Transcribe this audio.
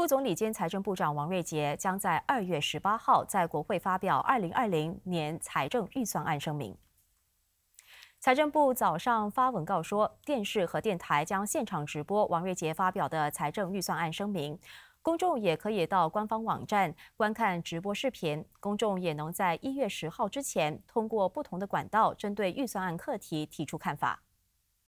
副总理兼财政部长王瑞杰将在二月十八号在国会发表二零二零年财政预算案声明。财政部早上发文告说，电视和电台将现场直播王瑞杰发表的财政预算案声明，公众也可以到官方网站观看直播视频。公众也能在一月十号之前通过不同的管道针对预算案课题提出看法。